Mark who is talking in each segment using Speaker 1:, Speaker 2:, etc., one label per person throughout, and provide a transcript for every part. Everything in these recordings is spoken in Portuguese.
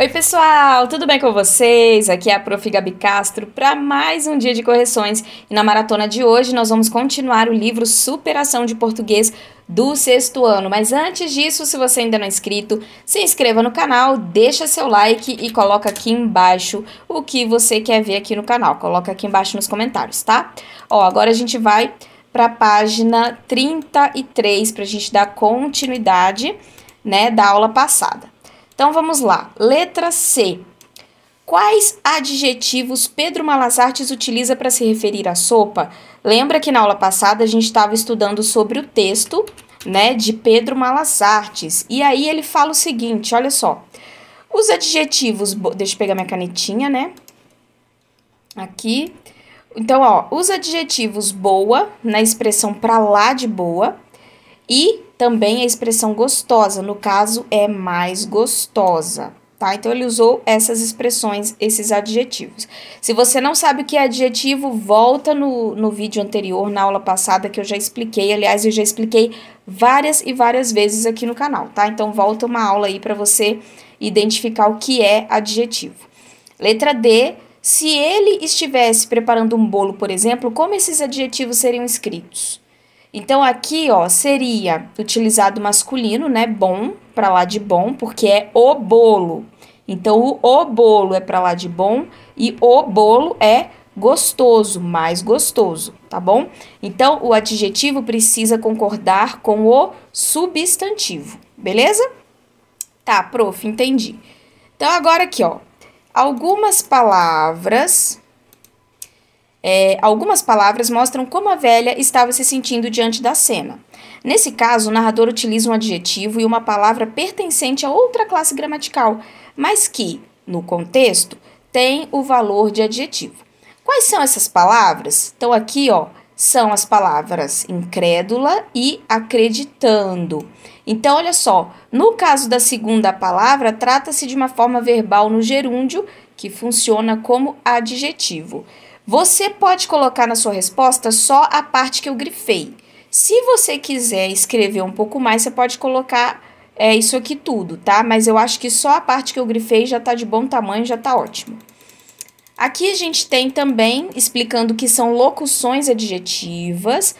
Speaker 1: Oi, pessoal, tudo bem com vocês? Aqui é a Prof. Gabi Castro para mais um dia de correções. E na maratona de hoje nós vamos continuar o livro Superação de Português do sexto ano. Mas antes disso, se você ainda não é inscrito, se inscreva no canal, deixa seu like e coloca aqui embaixo o que você quer ver aqui no canal. Coloca aqui embaixo nos comentários, tá? Ó, agora a gente vai para a página 33, para a gente dar continuidade né, da aula passada. Então vamos lá. Letra C. Quais adjetivos Pedro Malazartes utiliza para se referir à sopa? Lembra que na aula passada a gente estava estudando sobre o texto, né, de Pedro Malazartes. E aí ele fala o seguinte, olha só. Os adjetivos, deixa eu pegar minha canetinha, né? Aqui. Então, ó, os adjetivos boa na expressão para lá de boa e também a expressão gostosa, no caso é mais gostosa, tá? Então ele usou essas expressões, esses adjetivos. Se você não sabe o que é adjetivo, volta no, no vídeo anterior, na aula passada que eu já expliquei, aliás, eu já expliquei várias e várias vezes aqui no canal, tá? Então volta uma aula aí para você identificar o que é adjetivo. Letra D, se ele estivesse preparando um bolo, por exemplo, como esses adjetivos seriam escritos? Então aqui, ó, seria utilizado masculino, né? Bom, para lá de bom, porque é o bolo. Então o, o bolo é para lá de bom e o bolo é gostoso, mais gostoso, tá bom? Então o adjetivo precisa concordar com o substantivo, beleza? Tá, prof, entendi. Então agora aqui, ó, Algumas palavras. É, algumas palavras mostram como a velha estava se sentindo diante da cena. Nesse caso, o narrador utiliza um adjetivo e uma palavra pertencente a outra classe gramatical, mas que, no contexto, tem o valor de adjetivo. Quais são essas palavras? Então, aqui, ó, são as palavras incrédula e acreditando. Então, olha só, no caso da segunda palavra, trata-se de uma forma verbal no gerúndio que funciona como adjetivo. Você pode colocar na sua resposta só a parte que eu grifei. Se você quiser escrever um pouco mais, você pode colocar é, isso aqui tudo, tá? Mas eu acho que só a parte que eu grifei já tá de bom tamanho, já tá ótimo. Aqui a gente tem também explicando que são locuções adjetivas,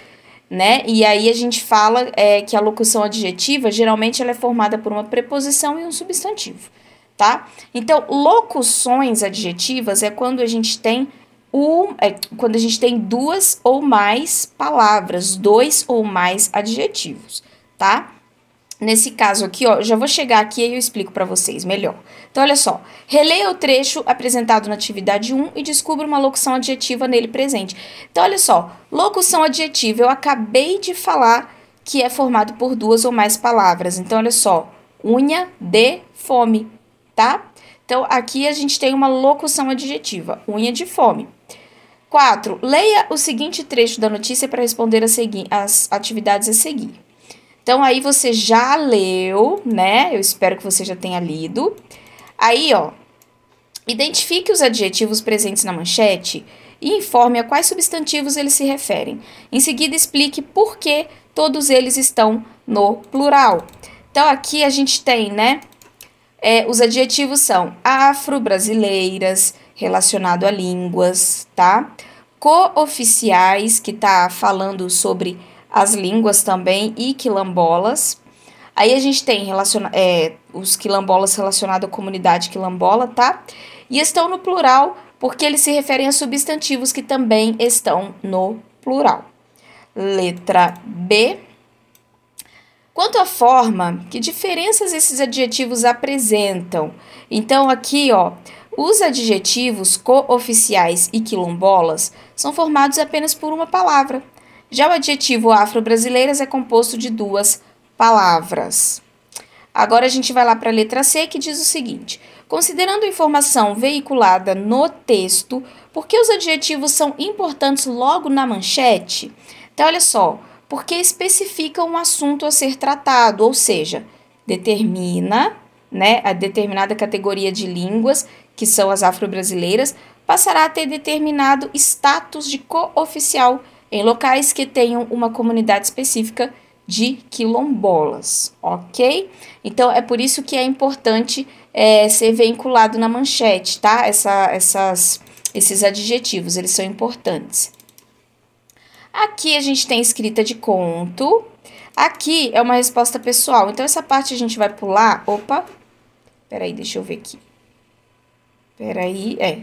Speaker 1: né? E aí a gente fala é, que a locução adjetiva geralmente ela é formada por uma preposição e um substantivo, tá? Então, locuções adjetivas é quando a gente tem um, é, quando a gente tem duas ou mais palavras, dois ou mais adjetivos, tá? Nesse caso aqui, ó, já vou chegar aqui e eu explico para vocês melhor. Então, olha só. Releia o trecho apresentado na atividade 1 e descubra uma locução adjetiva nele presente. Então, olha só. Locução adjetiva, eu acabei de falar que é formado por duas ou mais palavras. Então, olha só. Unha de fome, tá? Então, aqui a gente tem uma locução adjetiva. Unha de fome. 4. Leia o seguinte trecho da notícia para responder as, as atividades a seguir. Então aí você já leu, né? Eu espero que você já tenha lido. Aí, ó, identifique os adjetivos presentes na manchete e informe a quais substantivos eles se referem. Em seguida, explique por que todos eles estão no plural. Então aqui a gente tem, né? É, os adjetivos são afro-brasileiras, relacionado a línguas, tá? Cooficiais, que tá falando sobre as línguas também e quilombolas. Aí a gente tem relaciona é, os quilombolas relacionados à comunidade quilombola, tá? E estão no plural porque eles se referem a substantivos que também estão no plural. Letra B. Quanto à forma, que diferenças esses adjetivos apresentam? Então, aqui, ó, os adjetivos cooficiais e quilombolas são formados apenas por uma palavra. Já o adjetivo afro-brasileiras é composto de duas palavras. Agora a gente vai lá para a letra C que diz o seguinte: considerando a informação veiculada no texto, por que os adjetivos são importantes logo na manchete? Então, olha só, porque especificam um assunto a ser tratado, ou seja, determina né, a determinada categoria de línguas, que são as afro-brasileiras, passará a ter determinado status de cooficial oficial em locais que tenham uma comunidade específica de quilombolas, ok? Então é por isso que é importante é, ser vinculado na manchete, tá? Essa, essas, esses adjetivos, eles são importantes. Aqui a gente tem escrita de conto. Aqui é uma resposta pessoal. Então essa parte a gente vai pular. Opa, peraí, deixa eu ver aqui. Peraí, é,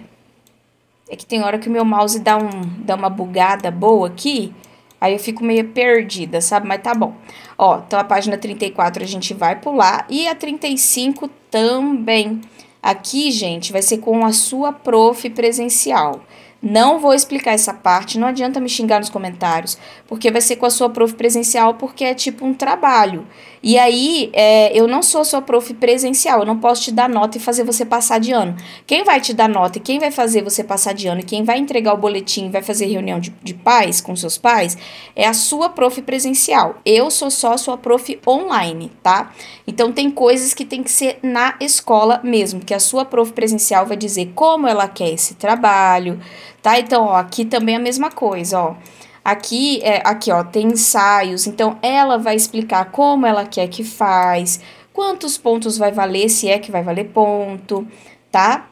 Speaker 1: é que tem hora que o meu mouse dá, um, dá uma bugada boa aqui. Aí eu fico meio perdida, sabe? Mas tá bom. Ó, então a página 34 a gente vai pular. E a 35 também. Aqui, gente, vai ser com a sua prof presencial. Não vou explicar essa parte, não adianta me xingar nos comentários, porque vai ser com a sua prof presencial, porque é tipo um trabalho. E aí, é, eu não sou a sua prof presencial, eu não posso te dar nota e fazer você passar de ano. Quem vai te dar nota e quem vai fazer você passar de ano e quem vai entregar o boletim vai fazer reunião de, de pais com seus pais é a sua prof presencial. Eu sou só a sua prof online, tá? Então tem coisas que tem que ser na escola mesmo, que a sua prof presencial vai dizer como ela quer esse trabalho, tá? Então, ó, aqui também é a mesma coisa, ó. Aqui, é, aqui, ó, tem ensaios, então ela vai explicar como ela quer que faz, quantos pontos vai valer, se é que vai valer ponto, tá?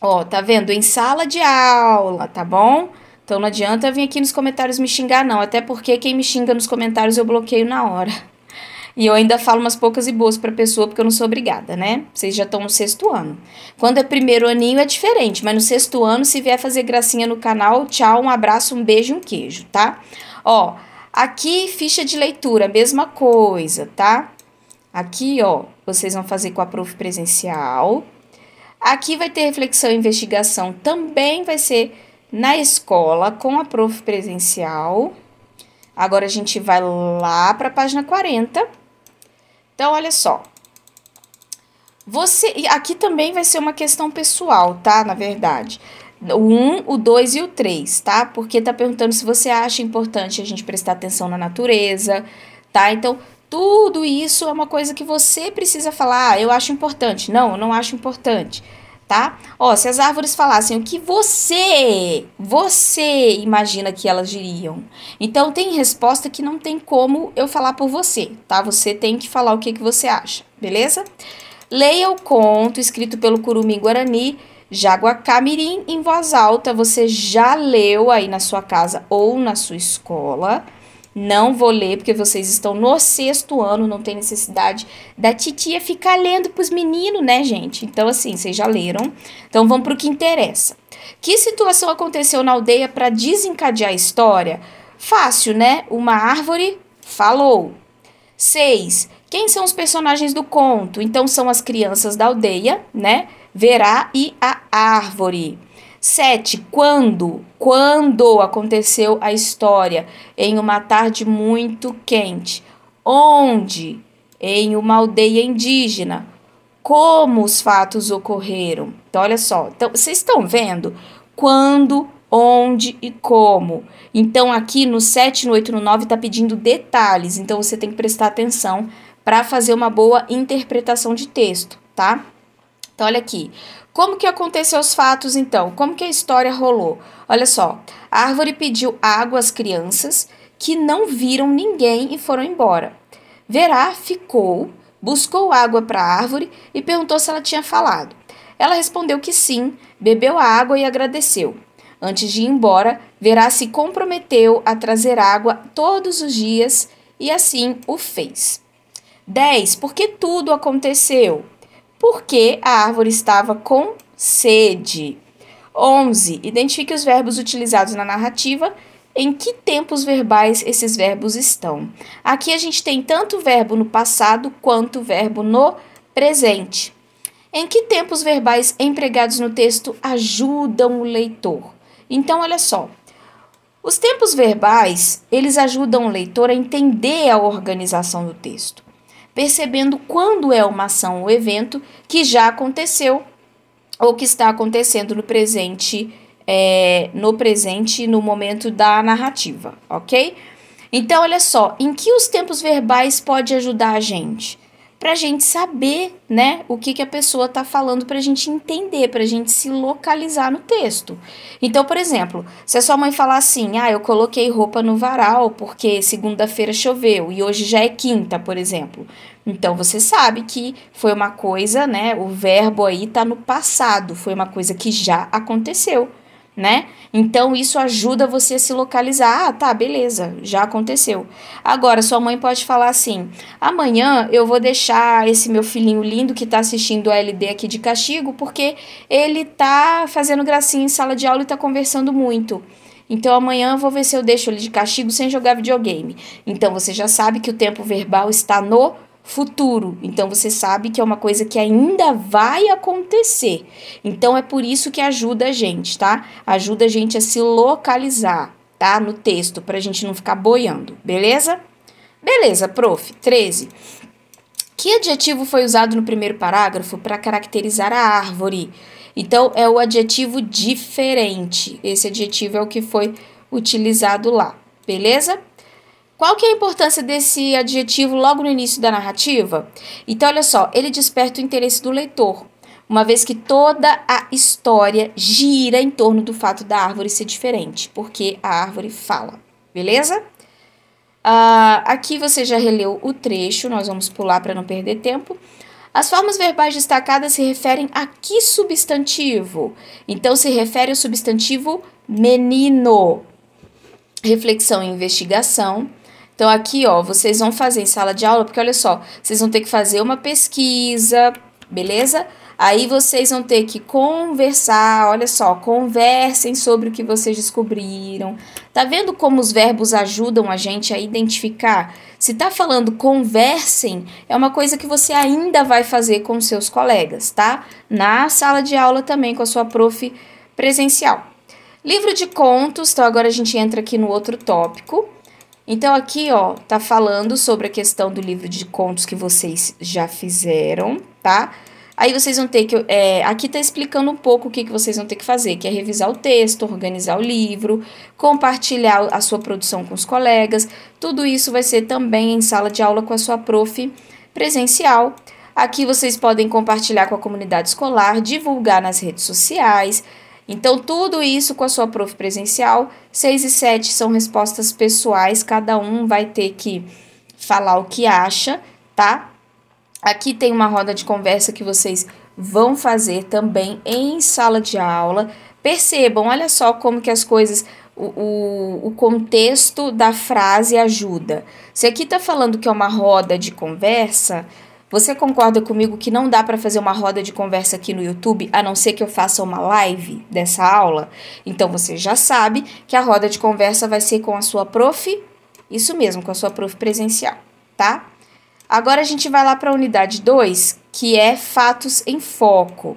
Speaker 1: Ó, tá vendo? Em sala de aula, tá bom? Então não adianta vir aqui nos comentários me xingar, não. Até porque quem me xinga nos comentários eu bloqueio na hora. E eu ainda falo umas poucas e boas pra pessoa, porque eu não sou obrigada, né? Vocês já estão no sexto ano. Quando é primeiro aninho é diferente, mas no sexto ano, se vier fazer gracinha no canal, tchau, um abraço, um beijo e um queijo, tá? Ó, aqui ficha de leitura, mesma coisa, tá? Aqui, ó, vocês vão fazer com a prof presencial. Aqui vai ter reflexão e investigação, também vai ser na escola com a prof presencial. Agora a gente vai lá para a página 40. Então, olha só. Você, aqui também vai ser uma questão pessoal, tá? Na verdade. O 1, o 2 e o 3, tá? Porque tá perguntando se você acha importante a gente prestar atenção na natureza, tá? Então, tudo isso é uma coisa que você precisa falar, ah, eu acho importante. Não, eu não acho importante tá? Ó, se as árvores falassem o que você, você imagina que elas diriam. Então tem resposta que não tem como eu falar por você, tá? Você tem que falar o que, que você acha, beleza? Leia o conto escrito pelo Curumim Guarani, Jaguacamirim, em voz alta. Você já leu aí na sua casa ou na sua escola. Não vou ler, porque vocês estão no sexto ano, não tem necessidade da titia ficar lendo para os meninos, né, gente? Então, assim, vocês já leram. Então, vamos para o que interessa. Que situação aconteceu na aldeia para desencadear a história? Fácil, né? Uma árvore falou. Seis. Quem são os personagens do conto? Então, são as crianças da aldeia, né? Verá e a árvore. 7. Quando? Quando aconteceu a história? Em uma tarde muito quente. Onde? Em uma aldeia indígena. Como os fatos ocorreram? Então, olha só. Então, vocês estão vendo? Quando, onde e como. Então, aqui no 7, no 8 no 9 está pedindo detalhes. Então, você tem que prestar atenção para fazer uma boa interpretação de texto, tá? Então, olha aqui. Como que aconteceu os fatos, então? Como que a história rolou? Olha só, a árvore pediu água às crianças que não viram ninguém e foram embora. Verá ficou, buscou água para a árvore e perguntou se ela tinha falado. Ela respondeu que sim, bebeu a água e agradeceu. Antes de ir embora, Verá se comprometeu a trazer água todos os dias e assim o fez. 10. Por que tudo aconteceu? porque a árvore estava com sede. 11. Identifique os verbos utilizados na narrativa. Em que tempos verbais esses verbos estão? Aqui a gente tem tanto verbo no passado quanto verbo no presente. Em que tempos verbais empregados no texto ajudam o leitor? Então, olha só. Os tempos verbais, eles ajudam o leitor a entender a organização do texto percebendo quando é uma ação ou evento que já aconteceu ou que está acontecendo no presente, é, no presente, no momento da narrativa, ok? Então, olha só, em que os tempos verbais pode ajudar a gente? para a gente saber, né, o que, que a pessoa está falando, para a gente entender, para a gente se localizar no texto. Então, por exemplo, se a sua mãe falar assim, ah, eu coloquei roupa no varal porque segunda-feira choveu e hoje já é quinta, por exemplo. Então, você sabe que foi uma coisa, né, o verbo aí está no passado, foi uma coisa que já aconteceu né? Então isso ajuda você a se localizar. Ah, tá, beleza, já aconteceu. Agora, sua mãe pode falar assim: amanhã eu vou deixar esse meu filhinho lindo que tá assistindo a LD aqui de castigo, porque ele tá fazendo gracinha em sala de aula e tá conversando muito. Então amanhã eu vou ver se eu deixo ele de castigo sem jogar videogame. Então você já sabe que o tempo verbal está no futuro. Então você sabe que é uma coisa que ainda vai acontecer. Então é por isso que ajuda a gente, tá? Ajuda a gente a se localizar, tá? No texto, pra gente não ficar boiando, beleza? Beleza, prof. 13. Que adjetivo foi usado no primeiro parágrafo para caracterizar a árvore? Então, é o adjetivo diferente. Esse adjetivo é o que foi utilizado lá, beleza? Qual que é a importância desse adjetivo logo no início da narrativa? Então, olha só, ele desperta o interesse do leitor, uma vez que toda a história gira em torno do fato da árvore ser diferente, porque a árvore fala, beleza? Uh, aqui você já releu o trecho, nós vamos pular para não perder tempo. As formas verbais destacadas se referem a que substantivo? Então, se refere ao substantivo menino. Reflexão e investigação. Então aqui, ó, vocês vão fazer em sala de aula, porque olha só, vocês vão ter que fazer uma pesquisa, beleza? Aí vocês vão ter que conversar, olha só, conversem sobre o que vocês descobriram. Tá vendo como os verbos ajudam a gente a identificar? Se tá falando conversem, é uma coisa que você ainda vai fazer com seus colegas, tá? Na sala de aula também com a sua prof presencial. Livro de contos, então agora a gente entra aqui no outro tópico. Então aqui, ó, tá falando sobre a questão do livro de contos que vocês já fizeram, tá? Aí vocês vão ter que. É, aqui tá explicando um pouco o que, que vocês vão ter que fazer, que é revisar o texto, organizar o livro, compartilhar a sua produção com os colegas. Tudo isso vai ser também em sala de aula com a sua prof presencial. Aqui vocês podem compartilhar com a comunidade escolar, divulgar nas redes sociais, então, tudo isso com a sua prof presencial. 6 e 7 são respostas pessoais, cada um vai ter que falar o que acha, tá? Aqui tem uma roda de conversa que vocês vão fazer também em sala de aula. Percebam, olha só como que as coisas, o, o, o contexto da frase ajuda. Se aqui está falando que é uma roda de conversa, você concorda comigo que não dá para fazer uma roda de conversa aqui no YouTube a não ser que eu faça uma live dessa aula? Então você já sabe que a roda de conversa vai ser com a sua prof, isso mesmo, com a sua prof presencial, tá? Agora a gente vai lá para a unidade 2, que é fatos em foco.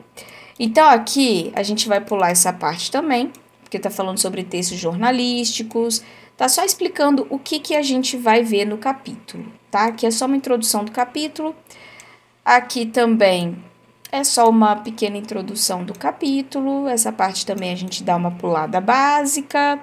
Speaker 1: Então aqui a gente vai pular essa parte também porque está falando sobre textos jornalísticos, tá só explicando o que, que a gente vai ver no capítulo, tá? Aqui é só uma introdução do capítulo. Aqui também é só uma pequena introdução do capítulo. Essa parte também a gente dá uma pulada básica.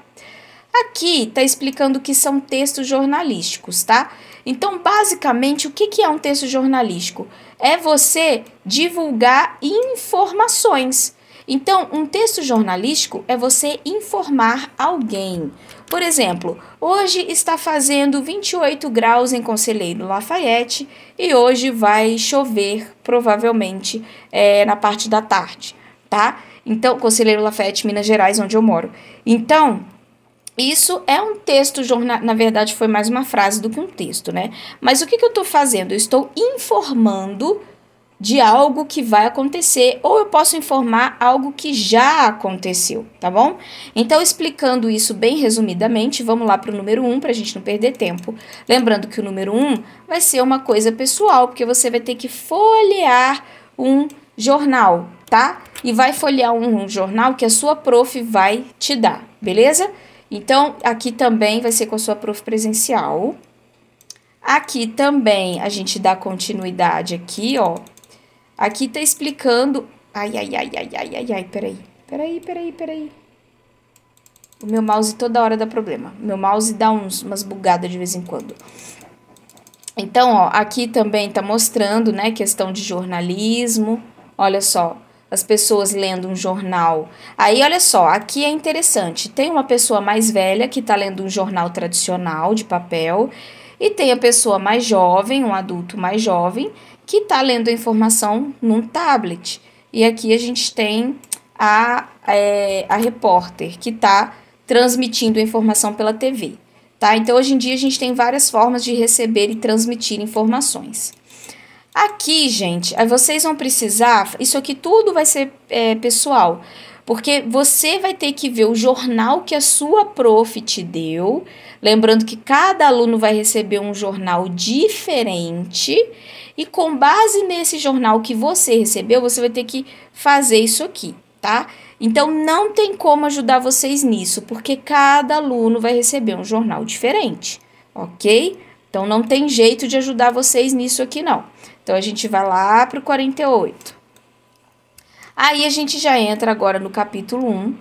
Speaker 1: Aqui está explicando o que são textos jornalísticos, tá? Então, basicamente, o que, que é um texto jornalístico? É você divulgar informações. Então, um texto jornalístico é você informar alguém. Por exemplo, hoje está fazendo 28 graus em Conselheiro Lafayette e hoje vai chover, provavelmente, é, na parte da tarde, tá? Então, Conselheiro Lafayette, Minas Gerais, onde eu moro. Então, isso é um texto jornal, na verdade foi mais uma frase do que um texto, né? Mas o que, que eu estou fazendo? Eu estou informando de algo que vai acontecer ou eu posso informar algo que já aconteceu, tá bom? Então, explicando isso bem resumidamente, vamos lá para o número 1 um, para a gente não perder tempo. Lembrando que o número 1 um vai ser uma coisa pessoal, porque você vai ter que folhear um jornal, tá? E vai folhear um jornal que a sua prof vai te dar, beleza? Então, aqui também vai ser com a sua prof presencial. Aqui também a gente dá continuidade aqui, ó, Aqui tá explicando... Ai, ai, ai, ai, ai, ai, ai, peraí. Peraí, peraí, peraí. O meu mouse toda hora dá problema. Meu mouse dá uns, umas bugadas de vez em quando. Então, ó, aqui também tá mostrando, né, questão de jornalismo. Olha só, as pessoas lendo um jornal. Aí, olha só, aqui é interessante. Tem uma pessoa mais velha que tá lendo um jornal tradicional de papel e tem a pessoa mais jovem, um adulto mais jovem, que está lendo a informação num tablet. E aqui a gente tem a, é, a repórter, que está transmitindo a informação pela TV. Tá? Então, hoje em dia, a gente tem várias formas de receber e transmitir informações. Aqui, gente, vocês vão precisar. Isso aqui tudo vai ser é, pessoal, porque você vai ter que ver o jornal que a sua prof te deu. Lembrando que cada aluno vai receber um jornal diferente e com base nesse jornal que você recebeu, você vai ter que fazer isso aqui, tá? Então não tem como ajudar vocês nisso, porque cada aluno vai receber um jornal diferente, ok? Então não tem jeito de ajudar vocês nisso aqui não. Então a gente vai lá para o 48. Aí a gente já entra agora no capítulo 1,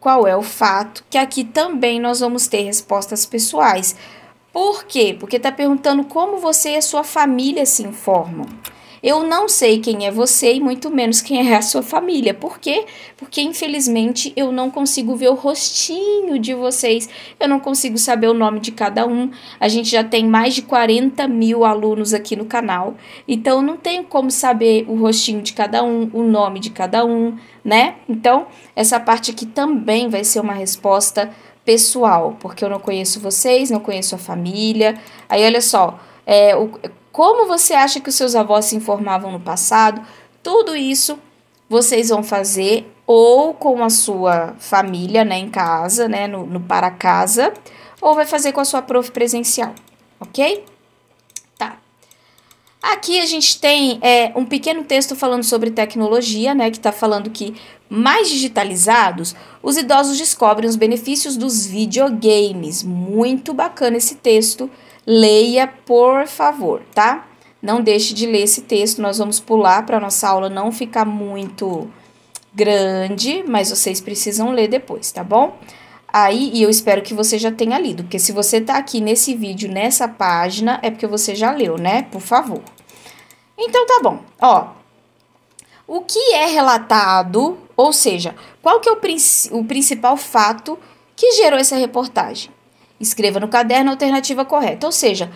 Speaker 1: qual é o fato, que aqui também nós vamos ter respostas pessoais. Por quê? Porque está perguntando como você e a sua família se informam. Eu não sei quem é você e muito menos quem é a sua família. Por quê? Porque infelizmente eu não consigo ver o rostinho de vocês, eu não consigo saber o nome de cada um. A gente já tem mais de 40 mil alunos aqui no canal, então não tem como saber o rostinho de cada um, o nome de cada um, né? Então, essa parte aqui também vai ser uma resposta pessoal, porque eu não conheço vocês, não conheço a família. Aí olha só, é, o, como você acha que os seus avós se informavam no passado? Tudo isso vocês vão fazer ou com a sua família, né, em casa, né, no, no para casa, ou vai fazer com a sua prof presencial, ok? Tá. Aqui a gente tem é, um pequeno texto falando sobre tecnologia, né, que está falando que mais digitalizados, os idosos descobrem os benefícios dos videogames. Muito bacana esse texto. Leia, por favor, tá? Não deixe de ler esse texto, nós vamos pular para nossa aula não ficar muito grande, mas vocês precisam ler depois, tá bom? Aí, e eu espero que você já tenha lido, porque se você tá aqui nesse vídeo, nessa página, é porque você já leu, né? Por favor. Então tá bom. Ó, o que é relatado, ou seja, qual que é o, princ o principal fato que gerou essa reportagem? Escreva no caderno a alternativa correta, ou seja,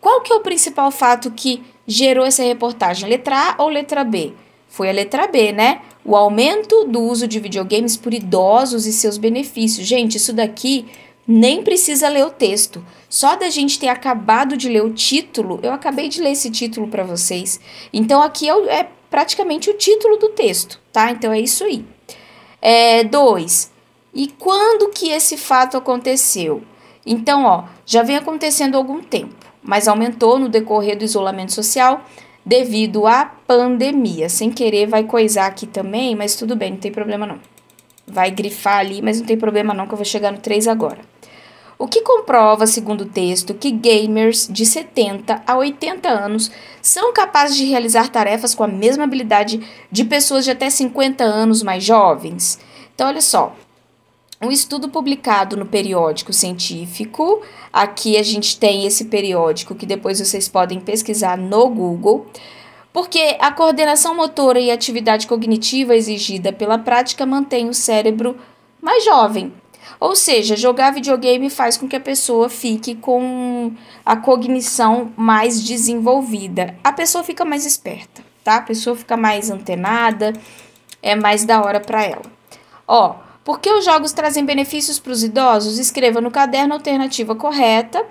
Speaker 1: qual que é o principal fato que gerou essa reportagem? Letra A ou letra B? Foi a letra B, né? O aumento do uso de videogames por idosos e seus benefícios. Gente, isso daqui nem precisa ler o texto. Só da gente ter acabado de ler o título, eu acabei de ler esse título para vocês. Então aqui é, é praticamente o título do texto, tá? Então é isso aí. É, dois, e quando que esse fato aconteceu? Então, ó, já vem acontecendo há algum tempo, mas aumentou no decorrer do isolamento social devido à pandemia. Sem querer, vai coisar aqui também, mas tudo bem, não tem problema não. Vai grifar ali, mas não tem problema não, que eu vou chegar no 3 agora. O que comprova, segundo o texto, que gamers de 70 a 80 anos são capazes de realizar tarefas com a mesma habilidade de pessoas de até 50 anos mais jovens. Então, olha só. Um estudo publicado no periódico científico, aqui a gente tem esse periódico que depois vocês podem pesquisar no Google, porque a coordenação motora e a atividade cognitiva exigida pela prática mantém o cérebro mais jovem, ou seja, jogar videogame faz com que a pessoa fique com a cognição mais desenvolvida. A pessoa fica mais esperta, tá? A pessoa fica mais antenada, é mais da hora para ela. Ó, por que os jogos trazem benefícios para os idosos? Escreva no caderno a alternativa correta.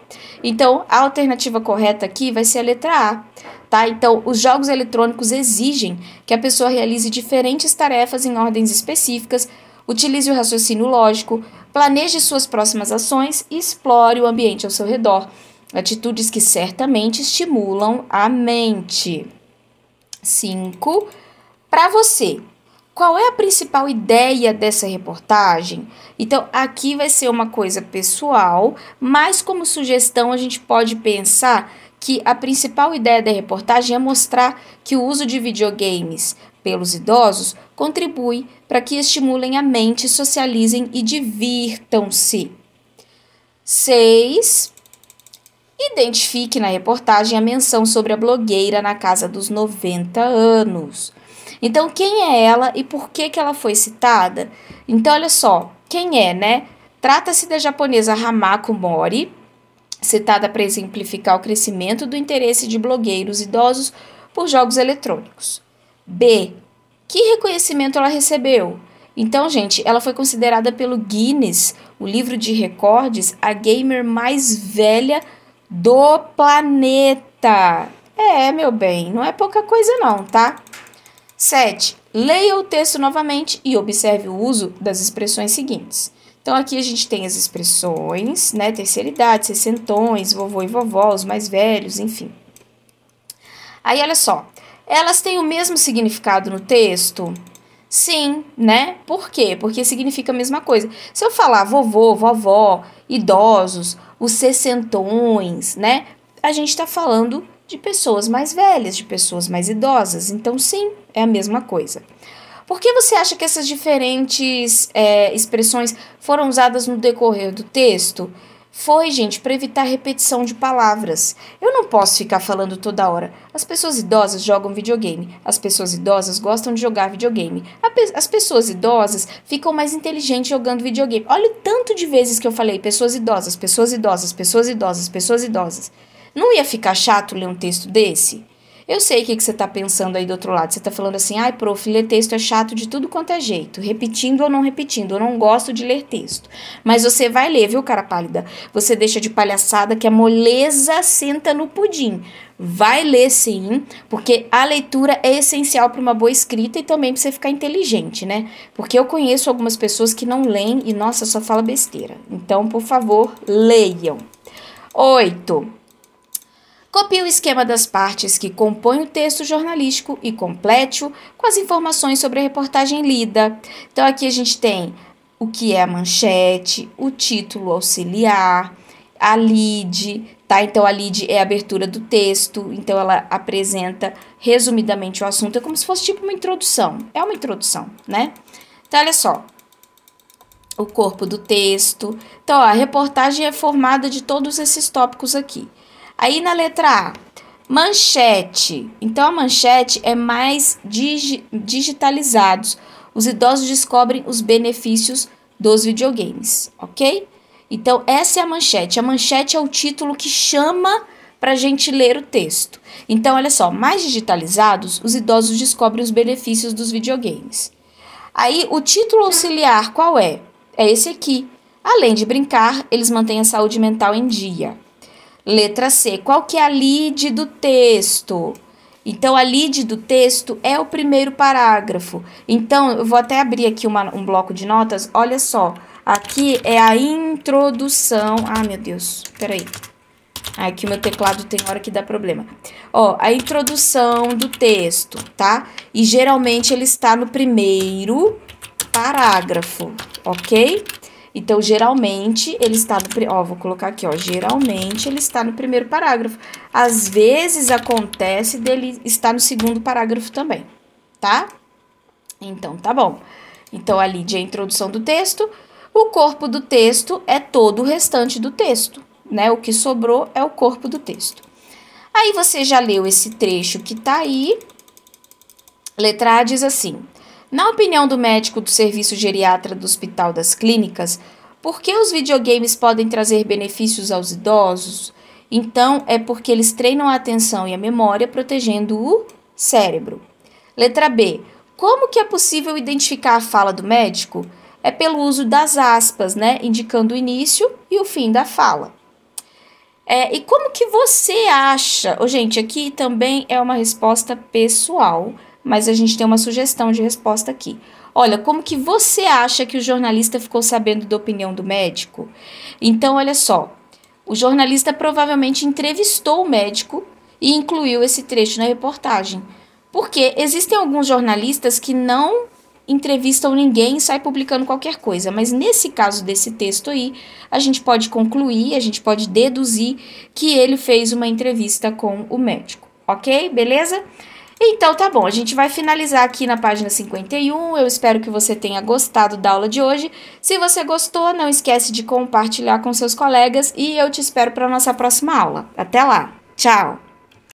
Speaker 1: Então, a alternativa correta aqui vai ser a letra A. Tá? Então, os jogos eletrônicos exigem que a pessoa realize diferentes tarefas em ordens específicas, Utilize o raciocínio lógico, planeje suas próximas ações e explore o ambiente ao seu redor. Atitudes que certamente estimulam a mente. 5. Para você, qual é a principal ideia dessa reportagem? Então, aqui vai ser uma coisa pessoal, mas como sugestão, a gente pode pensar que a principal ideia da reportagem é mostrar que o uso de videogames pelos idosos contribui para que estimulem a mente, socializem e divirtam-se. 6. Identifique na reportagem a menção sobre a blogueira na casa dos 90 anos. Então, quem é ela e por que, que ela foi citada? Então, olha só, quem é, né? Trata-se da japonesa Hamako Mori, citada para exemplificar o crescimento do interesse de blogueiros idosos por jogos eletrônicos. B. Que reconhecimento ela recebeu? Então, gente, ela foi considerada pelo Guinness, o livro de recordes, a gamer mais velha do planeta. É, meu bem, não é pouca coisa não, tá? 7. Leia o texto novamente e observe o uso das expressões seguintes. Então, aqui a gente tem as expressões, né? Terceira idade, sessentões, vovô e vovó, os mais velhos, enfim. Aí, olha só. Elas têm o mesmo significado no texto? Sim, né? Por quê? Porque significa a mesma coisa. Se eu falar vovô, vovó, idosos, os sessentões, né? A gente está falando de pessoas mais velhas, de pessoas mais idosas. Então, sim, é a mesma coisa. Por que você acha que essas diferentes é, expressões foram usadas no decorrer do texto? Foi, gente, para evitar repetição de palavras. Eu não posso ficar falando toda hora. As pessoas idosas jogam videogame. As pessoas idosas gostam de jogar videogame. As pessoas idosas ficam mais inteligentes jogando videogame. Olha o tanto de vezes que eu falei pessoas idosas, pessoas idosas, pessoas idosas, pessoas idosas. Não ia ficar chato ler um texto desse? Eu sei o que, você está pensando aí do outro lado. Você está falando assim, ai, prof, ler texto é chato de tudo quanto é jeito. Repetindo ou não repetindo, eu não gosto de ler texto. Mas você vai ler, viu, cara pálida? Você deixa de palhaçada que a moleza senta no pudim. Vai ler sim, porque a leitura é essencial para uma boa escrita e também para você ficar inteligente, né? Porque eu conheço algumas pessoas que não leem e, nossa, só fala besteira. Então, por favor, leiam. Oito. Copie o esquema das partes que compõem o texto jornalístico e complete-o com as informações sobre a reportagem lida. Então, aqui a gente tem o que é a manchete, o título auxiliar, a lead, tá? Então, a lead é a abertura do texto, então ela apresenta resumidamente o assunto, é como se fosse tipo uma introdução. É uma introdução, né? Então, olha só, o corpo do texto. Então, ó, a reportagem é formada de todos esses tópicos aqui. Aí na letra A, manchete. Então a manchete é mais digi digitalizados. Os idosos descobrem os benefícios dos videogames, ok? Então essa é a manchete. A manchete é o título que chama para a gente ler o texto. Então olha só, mais digitalizados, os idosos descobrem os benefícios dos videogames. Aí o título auxiliar qual é? É esse aqui. Além de brincar, eles mantêm a saúde mental em dia. Letra C. Qual que é a lead do texto? Então, a lead do texto é o primeiro parágrafo. Então, eu vou até abrir aqui uma, um bloco de notas. Olha só. Aqui é a introdução. Ah, meu Deus. Peraí. Aqui ah, é o meu teclado tem hora que dá problema. Ó, a introdução do texto, tá? E geralmente ele está no primeiro parágrafo, ok? Então, geralmente, ele está no... Ó, vou colocar aqui, ó. Geralmente, ele está no primeiro parágrafo. Às vezes, acontece dele estar no segundo parágrafo também, tá? Então, tá bom. Então, a de é introdução do texto. O corpo do texto é todo o restante do texto, né? O que sobrou é o corpo do texto. Aí, você já leu esse trecho que tá aí. Letra A diz assim... Na opinião do médico do serviço geriatra do Hospital das Clínicas, por que os videogames podem trazer benefícios aos idosos? Então, é porque eles treinam a atenção e a memória, protegendo o cérebro. Letra B. Como que é possível identificar a fala do médico? É pelo uso das aspas, né? Indicando o início e o fim da fala. É, e como que você acha? Oh, gente, aqui também é uma resposta pessoal mas a gente tem uma sugestão de resposta aqui. Olha, como que você acha que o jornalista ficou sabendo da opinião do médico? Então, olha só. O jornalista provavelmente entrevistou o médico e incluiu esse trecho na reportagem. Porque existem alguns jornalistas que não entrevistam ninguém e sai publicando qualquer coisa. Mas nesse caso desse texto aí, a gente pode concluir, a gente pode deduzir que ele fez uma entrevista com o médico. Ok? Beleza? Então tá bom, a gente vai finalizar aqui na página 51. Eu espero que você tenha gostado da aula de hoje. Se você gostou, não esquece de compartilhar com seus colegas e eu te espero para nossa próxima aula. Até lá. Tchau.